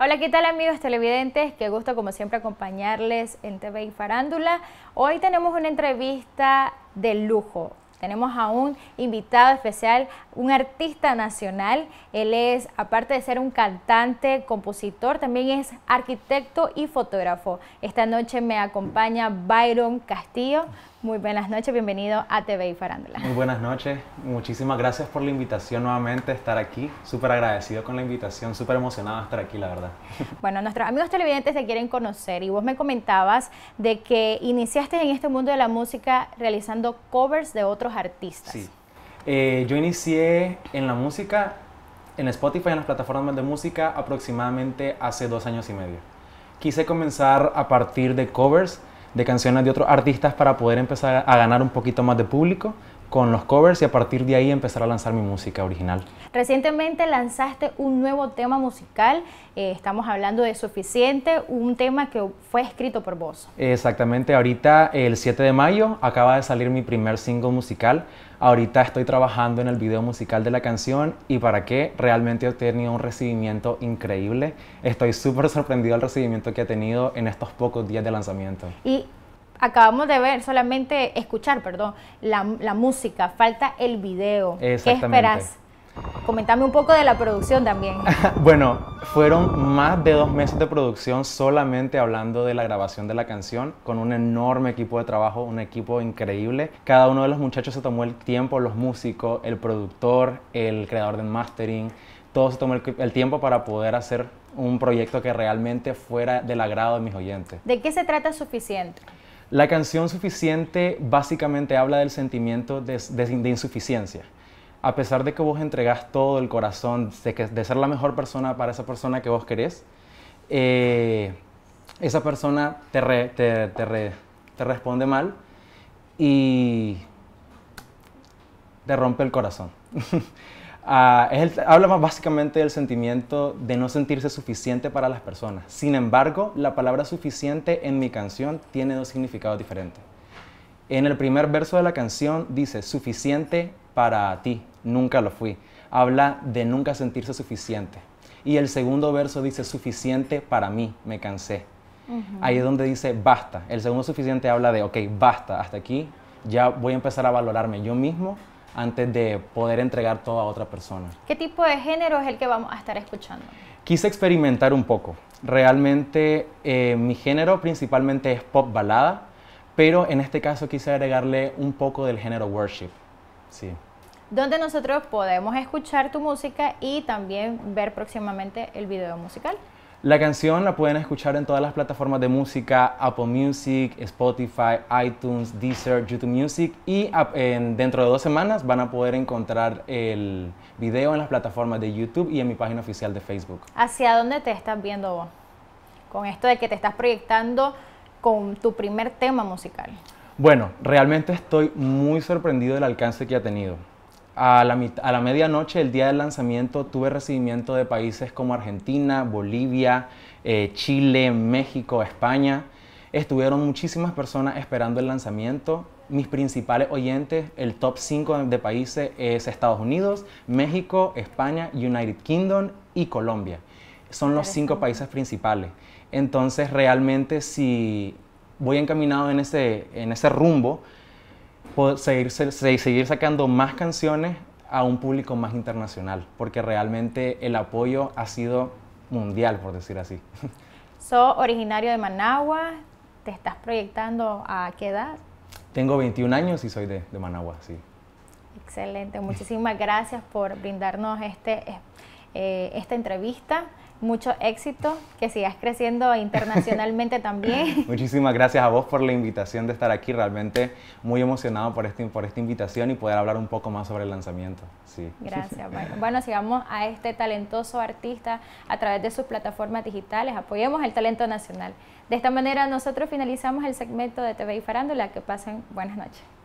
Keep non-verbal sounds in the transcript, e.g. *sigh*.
Hola, ¿qué tal amigos televidentes? Qué gusto como siempre acompañarles en TV y Farándula. Hoy tenemos una entrevista de lujo. Tenemos a un invitado especial, un artista nacional. Él es, aparte de ser un cantante, compositor, también es arquitecto y fotógrafo. Esta noche me acompaña Byron Castillo. Muy buenas noches, bienvenido a TV y Farándula. Muy buenas noches, muchísimas gracias por la invitación nuevamente estar aquí. Súper agradecido con la invitación, súper emocionado de estar aquí, la verdad. *laughs* Bueno, nuestros amigos televidentes te quieren conocer y vos me comentabas de que iniciaste en este mundo de la música realizando covers de otros artistas? Sí. Eh, yo inicié en la música, en Spotify, en las plataformas de música, aproximadamente hace dos años y medio. Quise comenzar a partir de covers de canciones de otros artistas para poder empezar a ganar un poquito más de público con los covers y a partir de ahí empezar a lanzar mi música original. Recientemente lanzaste un nuevo tema musical, eh, estamos hablando de Suficiente, un tema que fue escrito por vos. Exactamente, ahorita el 7 de mayo acaba de salir mi primer single musical, ahorita estoy trabajando en el video musical de la canción y para qué, realmente he tenido un recibimiento increíble, estoy súper sorprendido al recibimiento que ha tenido en estos pocos días de lanzamiento. Y acabamos de ver, solamente escuchar, perdón, la, música, falta el video. ¿Qué esperas? Comentame un poco de la producción también. *laughs* bueno, fueron más de dos meses de producción solamente hablando de la grabación de la canción, con un enorme equipo de trabajo, un equipo increíble. Cada uno de los muchachos se tomó el tiempo, los músicos, el productor, el creador del mastering, todos se tomó el tiempo para poder hacer un proyecto que realmente fuera del agrado de mis oyentes. ¿De qué se trata Suficiente? La canción Suficiente básicamente habla del sentimiento de, insuficiencia. A pesar de que vos entregás todo el corazón, de, ser la mejor persona para esa persona que vos querés, eh, esa persona te, te responde mal y te rompe el corazón. *laughs* Ah, habla más básicamente del sentimiento de no sentirse suficiente para las personas. Sin embargo, la palabra suficiente en mi canción tiene dos significados diferentes. En el primer verso de la canción dice, suficiente para ti, nunca lo fui. Habla de nunca sentirse suficiente. Y el segundo verso dice, suficiente para mí, me cansé. Ahí es donde dice, basta. El segundo suficiente habla de, ok, basta, hasta aquí, ya voy a empezar a valorarme yo mismo antes de poder entregar todo a otra persona. ¿Qué tipo de género es el que vamos a estar escuchando? Quise experimentar un poco. Realmente eh, mi género principalmente es pop balada, pero en este caso quise agregarle un poco del género worship. Sí. Donde nosotros podemos escuchar tu música y también ver próximamente el video musical. La canción la pueden escuchar en todas las plataformas de música, Apple Music, Spotify, iTunes, Deezer, YouTube Music y dentro de dos semanas van a poder encontrar el video en las plataformas de YouTube y en mi página oficial de Facebook. ¿Hacia dónde te estás viendo vos? Con esto de que te estás proyectando con tu primer tema musical. Bueno, realmente estoy muy sorprendido del alcance que ha tenido. A la, a la medianoche, el día del lanzamiento, tuve recibimiento de países como Argentina, Bolivia, eh, Chile, México, España. Estuvieron muchísimas personas esperando el lanzamiento. Mis principales oyentes, el top 5 de países es Estados Unidos, México, España, United Kingdom y Colombia. Son los cinco países principales. Entonces, realmente, si voy encaminado en ese, en ese rumbo, seguir, seguir sacando más canciones a un público más internacional, porque realmente el apoyo ha sido mundial, por decir así. *laughs* Soy originario de Managua? ¿Te estás proyectando a qué edad? Tengo 21 años y soy de, de Managua, sí. Excelente, muchísimas gracias por brindarnos este eh, esta entrevista. Mucho éxito, que sigas creciendo internacionalmente *laughs* también. Muchísimas gracias a vos por la invitación de estar aquí. Realmente muy emocionado por, este, por esta invitación y poder hablar un poco más sobre el lanzamiento. Sí. Gracias. *laughs* Bueno, bueno, sigamos a este talentoso artista a través de sus plataformas digitales. Apoyemos el talento nacional. De esta manera nosotros finalizamos el segmento de TV y Farándula. Que pasen buenas noches.